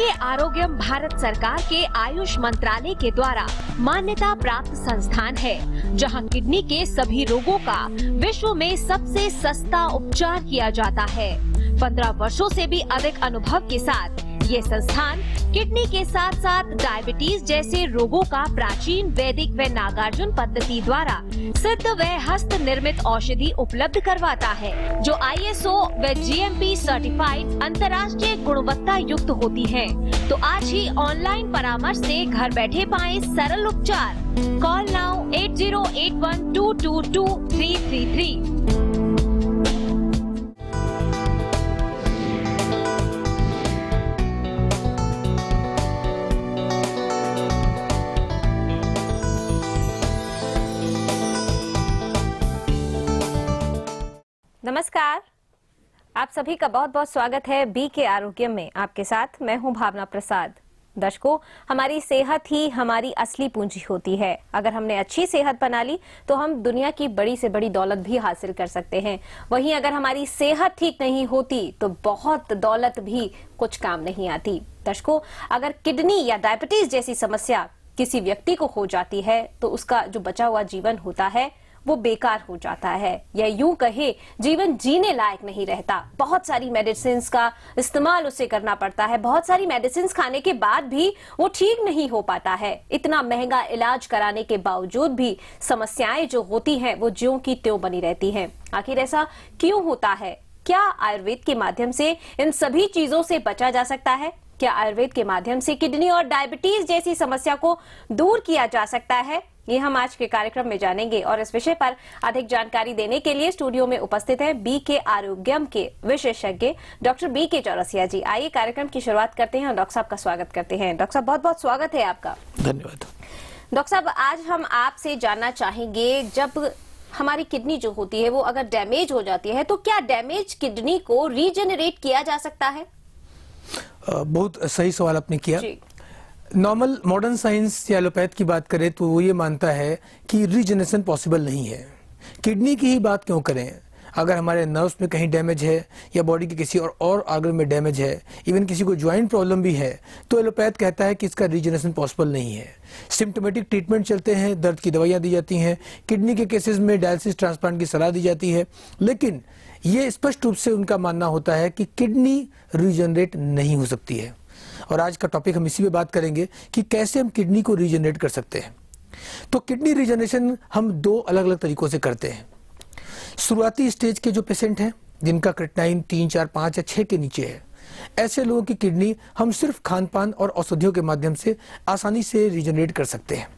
के आरोग्यम भारत सरकार के आयुष मंत्रालय के द्वारा मान्यता प्राप्त संस्थान है जहां किडनी के सभी रोगों का विश्व में सबसे सस्ता उपचार किया जाता है पंद्रह वर्षों से भी अधिक अनुभव के साथ ये संस्थान किडनी के साथ साथ डायबिटीज जैसे रोगों का प्राचीन वैदिक व नागार्जुन पद्धति द्वारा सिद्ध व हस्त निर्मित औषधि उपलब्ध करवाता है जो आईएसओ व जीएमपी सर्टिफाइड अंतर्राष्ट्रीय गुणवत्ता युक्त होती है तो आज ही ऑनलाइन परामर्श से घर बैठे पाए सरल उपचार call now at zero eight one two two two three three three नमस्कार आप सभी का बहुत बहुत स्वागत है बी के आरोग्य में आपके साथ मैं हूं भावना प्रसाद दर्शकों हमारी सेहत ही हमारी असली पूंजी होती है अगर हमने अच्छी सेहत बना ली तो हम दुनिया की बड़ी से बड़ी दौलत भी हासिल कर सकते हैं वहीं अगर हमारी सेहत ठीक नहीं होती तो बहुत दौलत भी कुछ काम नहीं आती दर्शकों अगर किडनी या डायबिटीज जैसी समस्या किसी व्यक्ति को हो जाती है तो उसका जो बचा हुआ जीवन होता है वो बेकार हो जाता है या यूं कहे जीवन जीने लायक नहीं रहता बहुत सारी मेडिसिन का इस्तेमाल उसे करना पड़ता है बहुत सारी मेडिसिन खाने के बाद भी वो ठीक नहीं हो पाता है इतना महंगा इलाज कराने के बावजूद भी समस्याएं जो होती हैं वो ज्यो की त्यों बनी रहती हैं आखिर ऐसा क्यों होता है क्या आयुर्वेद के माध्यम से इन सभी चीजों से बचा जा सकता है के आयुर्वेद के माध्यम से किडनी और डायबिटीज जैसी समस्या को दूर किया जा सकता है ये हम आज के कार्यक्रम में जानेंगे और इस विषय पर अधिक जानकारी देने के लिए स्टूडियो में उपस्थित हैं बी के आरोग्यम के विशेषज्ञ डॉक्टर बी के चौरसिया जी आइए कार्यक्रम की शुरुआत करते हैं और डॉक्टर साहब का स्वागत करते हैं डॉक्टर साहब बहुत बहुत स्वागत है आपका धन्यवाद डॉक्टर साहब आज हम आपसे जानना चाहेंगे जब हमारी किडनी जो होती है वो अगर डैमेज हो जाती है तो क्या डैमेज किडनी को रीजेनरेट किया जा सकता है बहुत सही सवाल आपने किया नॉर्मल मॉडर्न साइंस या एलोपैथ की बात करें तो वो ये मानता है कि रीजनरेशन पॉसिबल नहीं है किडनी की ही बात क्यों करें अगर हमारे नर्व्स में कहीं डैमेज है या बॉडी के किसी और और आगर में डैमेज है इवन किसी को ज्वाइंट प्रॉब्लम भी है तो एलोपैथ कहता है कि इसका रीजनरेशन पॉसिबल नहीं है सिम्टोमेटिक ट्रीटमेंट चलते हैं दर्द की दवाइयाँ दी जाती हैं किडनी के केसेस में डायलिसिस ट्रांसप्लांट की सलाह दी जाती है लेकिन ये स्पष्ट रूप से उनका मानना होता है कि किडनी रिजनरेट नहीं हो सकती है और आज का टॉपिक हम इसी पे बात करेंगे कि कैसे हम किडनी को रिजनरेट कर सकते हैं तो किडनी रिजनरेशन हम दो अलग अलग तरीकों से करते हैं शुरुआती स्टेज के जो पेशेंट हैं जिनका क्रिटनाइन तीन चार पाँच या छः के नीचे है ऐसे लोगों की किडनी हम सिर्फ खान पान और औषधियों के माध्यम से आसानी से रिजनरेट कर सकते हैं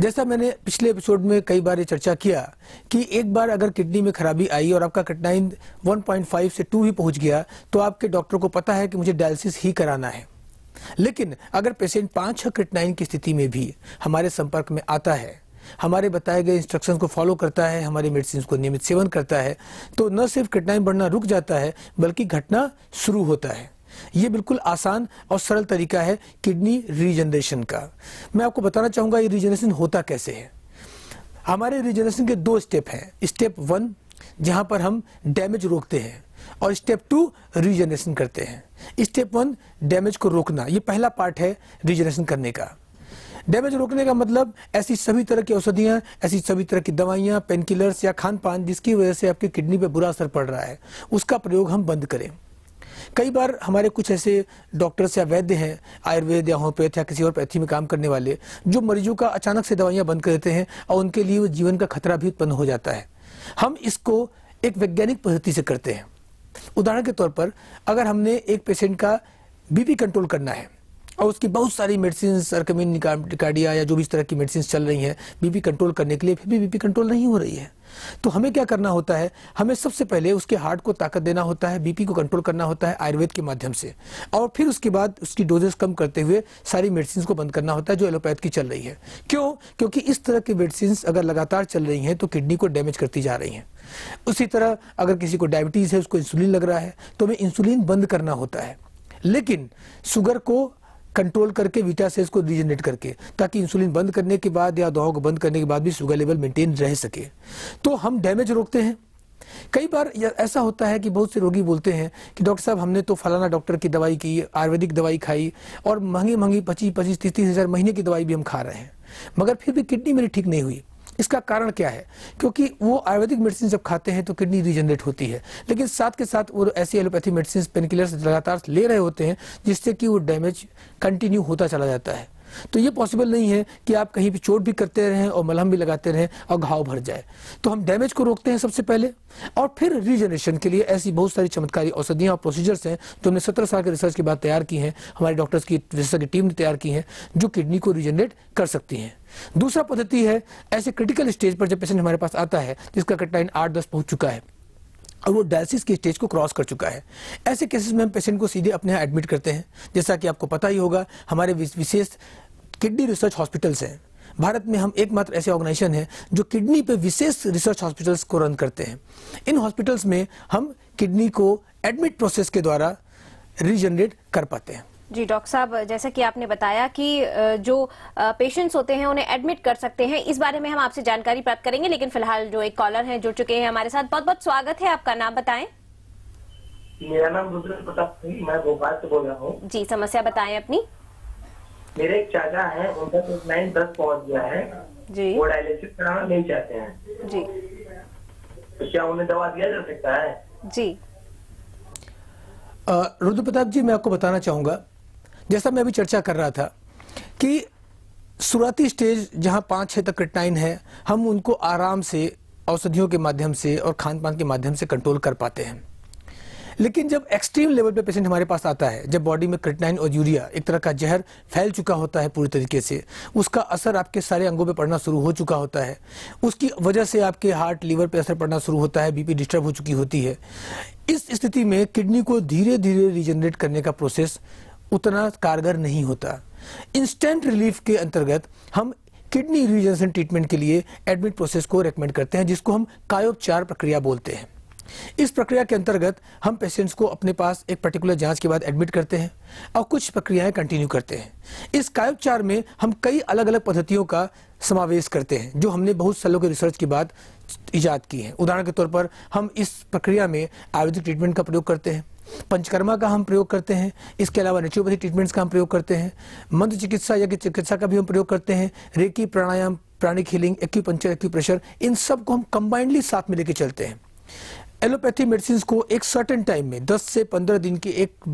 जैसा मैंने पिछले एपिसोड में कई बार ये चर्चा किया कि एक बार अगर किडनी में खराबी आई और आपका कटनाइन 1.5 से 2 ही पहुंच गया तो आपके डॉक्टर को पता है कि मुझे डायलिसिस ही कराना है लेकिन अगर पेशेंट पांच छह किटनाइन की स्थिति में भी हमारे संपर्क में आता है हमारे बताए गए इंस्ट्रक्शंस को फॉलो करता है हमारे मेडिसिन को नियमित सेवन करता है तो न सिर्फ कटनाइन बढ़ना रुक जाता है बल्कि घटना शुरू होता है ये बिल्कुल आसान और सरल तरीका है किडनी रीजनरेशन का मैं आपको बताना चाहूंगा ये रीजनरेशन होता कैसे है हमारे रीजनरेशन के दो स्टेप हैं स्टेप वन जहां पर हम डैमेज रोकते हैं और स्टेप टू रीजनरेशन करते हैं स्टेप वन डैमेज को रोकना ये पहला पार्ट है रीजनरेशन करने का डैमेज रोकने का मतलब ऐसी सभी तरह की औषधियां ऐसी सभी तरह की दवाइयां पेनकिलर्स या खान पान जिसकी वजह से आपकी किडनी पर बुरा असर पड़ रहा है उसका प्रयोग हम बंद करें कई बार हमारे कुछ ऐसे डॉक्टर्स या वैद्य हैं आयुर्वेद या होम्योपैथ या किसी और पैथी में काम करने वाले जो मरीजों का अचानक से दवाइयाँ बंद कर देते हैं और उनके लिए जीवन का खतरा भी उत्पन्न हो जाता है हम इसको एक वैज्ञानिक पद्धति से करते हैं उदाहरण के तौर पर अगर हमने एक पेशेंट का बीपी कंट्रोल करना है और उसकी बहुत सारी मेडिसिन सरकमिन कार्डिया या जो भी इस तरह की मेडिसिन चल रही हैं बीपी कंट्रोल करने के लिए फिर भी बीपी कंट्रोल नहीं हो रही है तो हमें क्या करना होता है हमें सबसे पहले उसके हार्ट को ताकत देना होता है बीपी को कंट्रोल करना होता है आयुर्वेद के माध्यम से और फिर उसके बाद उसकी डोजेस कम करते हुए सारी मेडिसिन को बंद करना होता है जो एलोपैथ की चल रही है क्यों क्योंकि इस तरह की मेडिसिन अगर लगातार चल रही हैं तो किडनी को डैमेज करती जा रही हैं उसी तरह अगर किसी को डायबिटीज़ है उसको इंसुलिन लग रहा है तो हमें इंसुलिन बंद करना होता है लेकिन शुगर को कंट्रोल करके विटा सेल्स को रिजनरेट करके ताकि इंसुलिन बंद करने के बाद या दवाओं को बंद करने के बाद भी शुगर लेवल मेंटेन रह सके तो हम डैमेज रोकते हैं कई बार ऐसा होता है कि बहुत से रोगी बोलते हैं कि डॉक्टर साहब हमने तो फलाना डॉक्टर की दवाई की आयुर्वेदिक दवाई खाई और महंगी महंगी पच्चीस पच्चीस तीस तीस हज़ार महीने की दवाई भी हम खा रहे हैं मगर फिर भी किडनी मेरी ठीक नहीं हुई इसका कारण क्या है क्योंकि वो आयुर्वेदिक मेडिसिन जब खाते हैं तो किडनी रिजनरेट होती है लेकिन साथ के साथ वो ऐसी एलोपैथी मेडिसिन पेनकिलर्स लगातार ले रहे होते हैं जिससे कि वो डैमेज कंटिन्यू होता चला जाता है तो ये पॉसिबल नहीं है कि आप कहीं भी चोट भी करते रहें और मलहम भी लगाते रहें और घाव भर जाए तो हम डैमेज को रोकते हैं सबसे पहले और फिर रीजनरेशन के लिए ऐसी बहुत सारी चमत्कारी औषधियाँ और प्रोसीजर्स हैं जो हमने सत्रह साल के रिसर्च के बाद तैयार की हैं हमारे डॉक्टर्स की विशेषज्ञ टीम ने तैयार की हैं जो किडनी को रीजनरेट कर सकती हैं दूसरा पद्धति है ऐसे क्रिटिकल स्टेज पर जब पेशेंट हमारे पास आता है जिसका कटलाइन आठ दस पहुंच चुका है और वो डायलिसिस के स्टेज को क्रॉस कर चुका है ऐसे केसेस में हम पेशेंट को सीधे अपने यहाँ एडमिट करते हैं जैसा कि आपको पता ही होगा हमारे विशेष किडनी रिसर्च हॉस्पिटल्स हैं भारत में हम एकमात्र ऐसे ऑर्गेनाइजेशन हैं जो किडनी पे विशेष रिसर्च हॉस्पिटल्स को रन करते हैं इन हॉस्पिटल्स में हम किडनी को एडमिट प्रोसेस के द्वारा रिजनरेट कर पाते हैं जी डॉक्टर साहब जैसा कि आपने बताया कि जो पेशेंट्स होते हैं उन्हें एडमिट कर सकते हैं इस बारे में हम आपसे जानकारी प्राप्त करेंगे लेकिन फिलहाल जो एक कॉलर हैं जुड़ चुके हैं हमारे साथ बहुत बहुत स्वागत है आपका नाम बताएं मेरा नाम रुद्र प्रताप सिंह मैं भोपाल से बोल रहा हूँ जी समस्या बताएं अपनी मेरे एक चाचा है उनका तो नाइन दस पहुंच गया है जी वो डायलिसिस कराना नहीं चाहते हैं जी तो क्या उन्हें दवा दिया जा सकता है जी रुद्र प्रताप जी मैं आपको बताना चाहूंगा जैसा मैं अभी चर्चा कर रहा था कि शुरुआती स्टेज जहां पाँच छः तक क्रिटनाइन है हम उनको आराम से औषधियों के माध्यम से और खान पान के माध्यम से कंट्रोल कर पाते हैं लेकिन जब एक्सट्रीम लेवल पे पेशेंट हमारे पास आता है जब बॉडी में क्रिटनाइन और यूरिया एक तरह का जहर फैल चुका होता है पूरी तरीके से उसका असर आपके सारे अंगों पे पड़ना शुरू हो चुका होता है उसकी वजह से आपके हार्ट लीवर पे असर पड़ना शुरू होता है बीपी डिस्टर्ब हो चुकी होती है इस स्थिति में किडनी को धीरे धीरे रिजनरेट करने का प्रोसेस उतना कारगर नहीं होता इंस्टेंट रिलीफ के अंतर्गत हम किडनी रिजनरेशन ट्रीटमेंट के लिए एडमिट प्रोसेस को रेकमेंड करते हैं जिसको हम कायोपचार प्रक्रिया बोलते हैं इस प्रक्रिया के अंतर्गत हम पेशेंट्स को अपने पास एक पर्टिकुलर जांच के बाद एडमिट करते हैं और कुछ प्रक्रियाएं कंटिन्यू करते हैं इस कायोपचार में हम कई अलग अलग पद्धतियों का समावेश करते हैं जो हमने बहुत सालों के रिसर्च के बाद ईजाद की है उदाहरण के तौर पर हम इस प्रक्रिया में आयुर्वेदिक ट्रीटमेंट का प्रयोग करते हैं पंचकर्मा का हम प्रयोग करते हैं इसके अलावा नेचुरोपैथी ट्रीटमेंट्स का हम प्रयोग करते हैं मंद चिकित्सा या चिकित्सा का भी हम प्रयोग करते हैं reiki pranayama pranic healing acupuncture acupressure इन सब को हम कंबाइंडली साथ में लेके चलते हैं एलोपैथी मेडिसिन को एक सर्टेन टाइम में 10 से 15 दिन के एक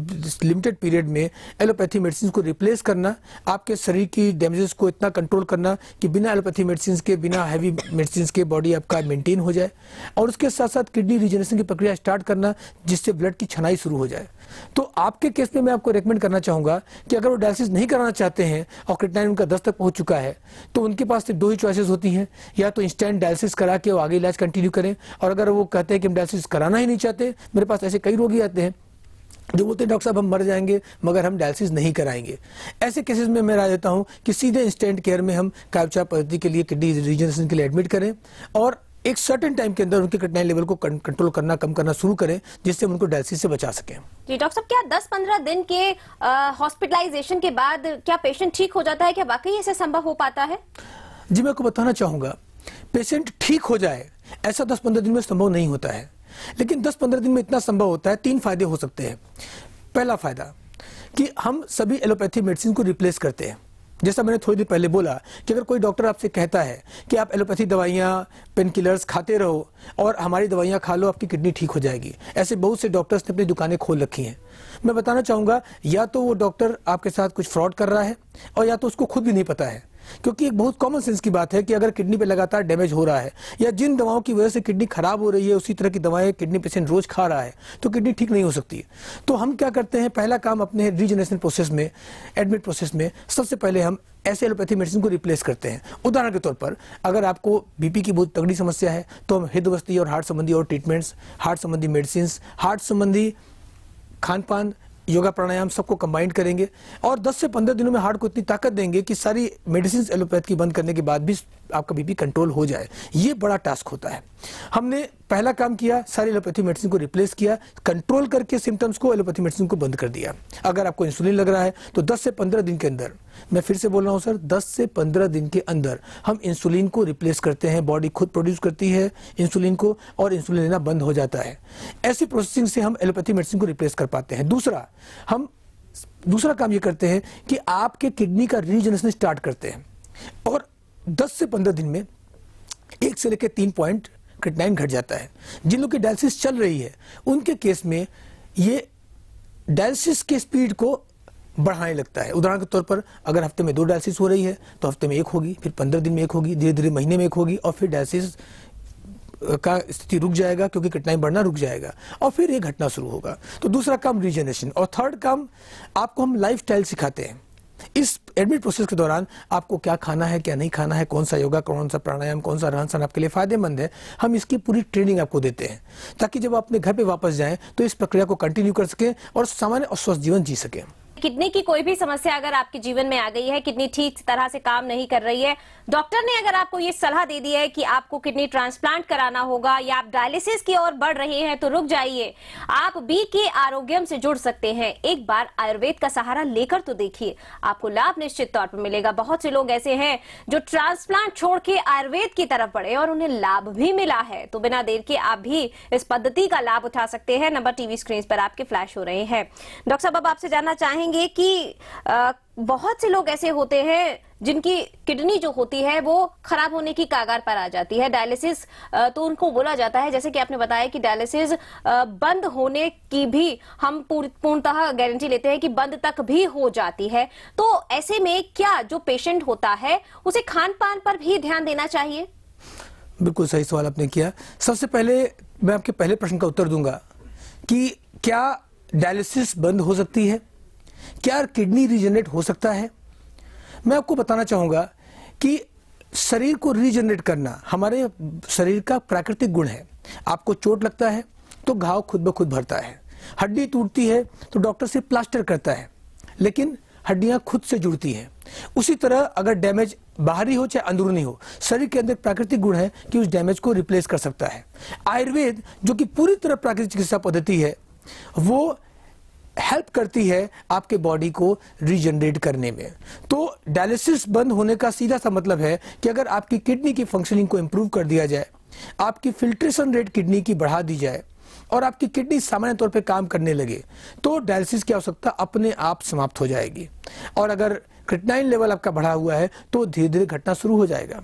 लिमिटेड पीरियड में एलोपैथी मेडिसिन को रिप्लेस करना आपके शरीर की डैमेजेस को इतना कंट्रोल करना कि बिना एलोपैथी मेडिसिन के बिना हैवी मेडिसिन के बॉडी आपका मेंटेन हो जाए और उसके साथ साथ किडनी रिजनरेशन की प्रक्रिया स्टार्ट करना जिससे ब्लड की छनाई शुरू हो जाए तो आपके केस में मैं आपको रेकमेंड करना चाहूंगा कि अगर वो डायलिसिस नहीं कराना चाहते हैं और क्रिटनाइन उनका दस तक पहुंच चुका है तो उनके पास दो ही चॉइसेस होती हैं या तो इंस्टेंट डायलिसिस करा के वो आगे इलाज कंटिन्यू करें और अगर वो कहते हैं कि हम डायलिसिस डायलिसिस कराना ही नहीं चाहते मेरे पास ऐसे कई रोगी आते हैं जो बोलते हैं डॉक्टर साहब हम मर जाएंगे मगर हम डायलिसिस नहीं कराएंगे ऐसे केसेस में मैं राय देता हूं कि सीधे इंस्टेंट केयर में हम कायपचा पद्धति के लिए किडनी रीजनेशन के लिए एडमिट करें और एक सर्टेन टाइम के अंदर उनके किडनी लेवल को कंट्रोल करना कम करना शुरू करें जिससे उनको डायलिसिस से बचा सकें जी डॉक्टर साहब क्या 10-15 दिन के हॉस्पिटलाइजेशन के बाद क्या पेशेंट ठीक हो जाता है क्या वाकई ऐसे संभव हो पाता है जी मैं आपको बताना चाहूंगा पेशेंट ठीक हो जाए ऐसा दस पंद्रह दिन में संभव नहीं होता है लेकिन 10-15 दिन में इतना संभव होता है तीन फायदे हो सकते हैं पहला फायदा कि हम सभी एलोपैथी मेडिसिन को रिप्लेस करते हैं जैसा मैंने थोड़ी देर पहले बोला कि अगर कोई डॉक्टर आपसे कहता है कि आप एलोपैथी दवाइयाँ पेन किलर्स खाते रहो और हमारी दवाइयाँ खा लो आपकी किडनी ठीक हो जाएगी ऐसे बहुत से डॉक्टर्स ने अपनी दुकानें खोल रखी हैं मैं बताना चाहूँगा या तो वो डॉक्टर आपके साथ कुछ फ्रॉड कर रहा है और या तो उसको खुद भी नहीं पता है क्योंकि एक बहुत कॉमन सेंस की बात है कि अगर किडनी पे लगातार डैमेज हो रहा है या जिन दवाओं की वजह से किडनी खराब हो रही है उसी तरह की दवाएं किडनी पेशेंट रोज खा रहा है तो किडनी ठीक नहीं हो सकती है तो हम क्या करते हैं पहला काम अपने रीजनरेशन प्रोसेस में एडमिट प्रोसेस में सबसे पहले हम ऐसे एलोपैथी मेडिसिन को रिप्लेस करते हैं उदाहरण के तौर पर अगर आपको बीपी की बहुत तगड़ी समस्या है तो हम हृदय और हार्ट संबंधी और ट्रीटमेंट्स हार्ट संबंधी मेडिसिन हार्ट संबंधी खान पान योगा प्राणायाम सबको कंबाइंड करेंगे और 10 से 15 दिनों में हार्ट को इतनी ताकत देंगे कि सारी मेडिसिन एलोपैथ की बंद करने के बाद भी आपका बीपी कंट्रोल हो जाए ये बड़ा टास्क होता है हमने पहला काम किया सारी एलोपैथी मेडिसिन को रिप्लेस किया कंट्रोल करके सिम्टम्स को एलोपैथी मेडिसिन को बंद कर दिया अगर आपको इंसुलिन लग रहा है तो 10 से 15 दिन के अंदर मैं फिर से बोल रहा हूँ सर 10 से 15 दिन के अंदर हम इंसुलिन को रिप्लेस करते हैं बॉडी खुद प्रोड्यूस करती है इंसुलिन को और इंसुलिन लेना बंद हो जाता है ऐसी प्रोसेसिंग से हम एलोपैथी मेडिसिन को रिप्लेस कर पाते हैं दूसरा हम दूसरा काम ये करते हैं कि आपके किडनी का रीजनेशन स्टार्ट करते हैं और दस से पंद्रह दिन में एक से लेकर तीन पॉइंट क्रिटनाइन घट जाता है जिन लोग की डायलिसिस चल रही है उनके केस में ये डायलिसिस के स्पीड को बढ़ाने लगता है उदाहरण के तौर पर अगर हफ्ते में दो डायलिसिस हो रही है तो हफ्ते में एक होगी फिर पंद्रह दिन में एक होगी धीरे धीरे महीने में एक होगी और फिर डायलिसिस का स्थिति रुक जाएगा क्योंकि कठिनाई बढ़ना रुक जाएगा और फिर ये घटना शुरू होगा तो दूसरा काम रीजनरेशन और थर्ड काम आपको हम लाइफ सिखाते हैं इस एडमिट प्रोसेस के दौरान आपको क्या खाना है क्या नहीं खाना है कौन सा योगा कौन सा प्राणायाम कौन सा रहन सहन आपके लिए फायदेमंद है हम इसकी पूरी ट्रेनिंग आपको देते हैं ताकि जब आप अपने घर पर वापस जाएं तो इस प्रक्रिया को कंटिन्यू कर सकें और सामान्य और स्वस्थ जीवन जी सकें किडनी की कोई भी समस्या अगर आपके जीवन में आ गई है किडनी ठीक तरह से काम नहीं कर रही है डॉक्टर ने अगर आपको ये सलाह दे दी है कि आपको किडनी ट्रांसप्लांट कराना होगा या आप डायलिसिस की ओर बढ़ रहे हैं तो रुक जाइए आप बी के आरोग्यम से जुड़ सकते हैं एक बार आयुर्वेद का सहारा लेकर तो देखिए आपको लाभ निश्चित तौर पर मिलेगा बहुत से लोग ऐसे हैं जो ट्रांसप्लांट छोड़ के आयुर्वेद की तरफ बढ़े और उन्हें लाभ भी मिला है तो बिना देर के आप भी इस पद्धति का लाभ उठा सकते हैं नंबर टीवी स्क्रीन पर आपके फ्लैश हो रहे हैं डॉक्टर साहब अब आपसे जानना चाहेंगे कहेंगे कि आ, बहुत से लोग ऐसे होते हैं जिनकी किडनी जो होती है वो खराब होने की कागार पर आ जाती है डायलिसिस तो उनको बोला जाता है जैसे कि आपने बताया कि डायलिसिस बंद होने की भी हम पूर्णतः गारंटी लेते हैं कि बंद तक भी हो जाती है तो ऐसे में क्या जो पेशेंट होता है उसे खान पान पर भी ध्यान देना चाहिए बिल्कुल सही सवाल आपने किया सबसे पहले मैं आपके पहले प्रश्न का उत्तर दूंगा कि क्या डायलिसिस बंद हो सकती है क्या किडनी रीजनरेट हो सकता है मैं आपको बताना चाहूंगा कि शरीर को रीजनरेट करना हमारे शरीर का प्राकृतिक गुण है आपको चोट लगता है तो घाव खुद ब खुद भरता है हड्डी टूटती है तो डॉक्टर से प्लास्टर करता है लेकिन हड्डियां खुद से जुड़ती हैं उसी तरह अगर डैमेज बाहरी हो चाहे अंदरूनी हो शरीर के अंदर प्राकृतिक गुण है कि उस डैमेज को रिप्लेस कर सकता है आयुर्वेद जो कि पूरी तरह प्राकृतिक चिकित्सा पद्धति है वो हेल्प करती है आपके बॉडी को रिजनरेट करने में तो डायलिसिस बंद होने का सीधा सा मतलब है कि अगर आपकी किडनी की फंक्शनिंग को इम्प्रूव कर दिया जाए आपकी फिल्ट्रेशन रेट किडनी की बढ़ा दी जाए और आपकी किडनी सामान्य तौर पर काम करने लगे तो डायलिसिस की आवश्यकता अपने आप समाप्त हो जाएगी और अगर क्रिटनाइन लेवल आपका बढ़ा हुआ है तो धीरे धीरे घटना शुरू हो जाएगा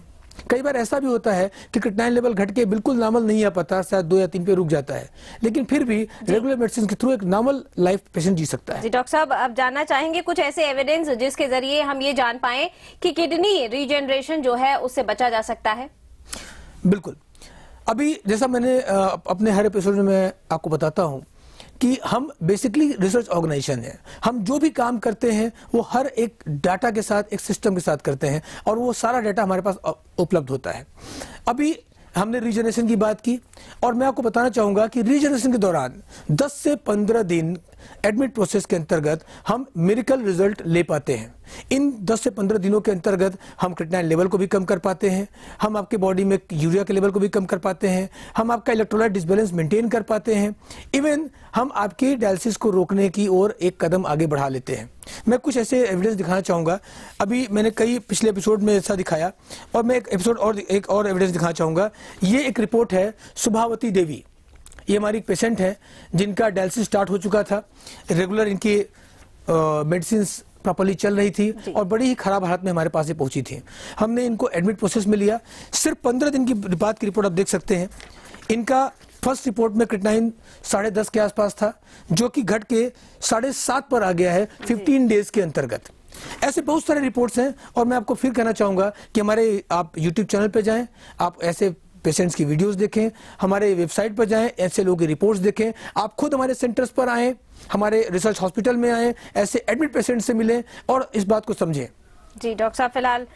कई बार ऐसा भी होता है कि क्रिटनाइन लेवल घट के बिल्कुल नॉर्मल नहीं आ पाता शायद दो या तीन पे रुक जाता है लेकिन फिर भी रेगुलर मेडिसिन के थ्रू एक नॉर्मल लाइफ पेशेंट जी सकता है जी डॉक्टर साहब आप जानना चाहेंगे कुछ ऐसे एविडेंस जिसके जरिए हम ये जान पाए कि किडनी रिजेनरेशन जो है उससे बचा जा सकता है बिल्कुल अभी जैसा मैंने अपने हर एपिसोड में आपको बताता हूँ कि हम बेसिकली रिसर्च ऑर्गेनाइजेशन है हम जो भी काम करते हैं वो हर एक डाटा के साथ एक सिस्टम के साथ करते हैं और वो सारा डाटा हमारे पास उपलब्ध होता है अभी हमने रीजनरेशन की बात की और मैं आपको बताना चाहूंगा कि रीजनरेशन के दौरान 10 से 15 दिन एडमिट प्रोसेस के अंतर्गत हम मेरिकल रिजल्ट ले पाते हैं इन 10 से 15 दिनों के अंतर्गत हम क्रिटनाइन लेवल को भी कम कर पाते हैं हम आपके बॉडी में यूरिया के लेवल को भी कम कर पाते हैं हम आपका इलेक्ट्रोलाइट डिसबैलेंस मेंटेन कर पाते हैं इवन हम आपकी डायलिसिस को रोकने की ओर एक कदम आगे बढ़ा लेते हैं मैं कुछ ऐसे एविडेंस दिखाना चाहूँगा अभी मैंने कई पिछले एपिसोड में ऐसा दिखाया और मैं एक एपिसोड और एक और एविडेंस दिखाना चाहूँगा ये एक रिपोर्ट है सुभावती देवी ये हमारी एक पेशेंट है जिनका डायलिसिस स्टार्ट हो चुका था रेगुलर इनकी मेडिसिन प्रॉपरली चल रही थी और बड़ी ही खराब हालत में हमारे पास ये पहुंची थी हमने इनको एडमिट प्रोसेस में लिया सिर्फ पंद्रह दिन की बात की रिपोर्ट आप देख सकते हैं इनका फर्स्ट रिपोर्ट में क्रिटनाइन साढ़े दस के आसपास था जो कि घट के साढ़े सात पर आ गया है फिफ्टीन डेज के अंतर्गत ऐसे बहुत सारे रिपोर्ट्स हैं और मैं आपको फिर कहना चाहूंगा कि हमारे आप यूट्यूब चैनल पर जाएं आप ऐसे पेशेंट्स की वीडियोस देखें हमारे वेबसाइट पर जाएं ऐसे लोगों की रिपोर्ट्स देखें आप खुद हमारे सेंटर्स पर आएं हमारे रिसर्च हॉस्पिटल में आएं ऐसे एडमिट पेशेंट से मिलें और इस बात को समझें जी डॉक्टर साहब फिलहाल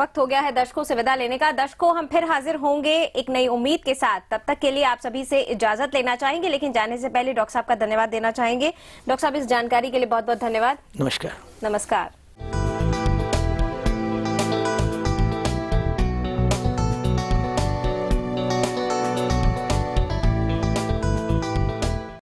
वक्त हो गया है दर्शकों से विदा लेने का दर्शकों हम फिर हाजिर होंगे एक नई उम्मीद के साथ तब तक के लिए आप सभी से इजाजत लेना चाहेंगे लेकिन जाने से पहले डॉक्टर साहब का धन्यवाद देना चाहेंगे डॉक्टर साहब इस जानकारी के लिए बहुत बहुत धन्यवाद नमस्कार नमस्कार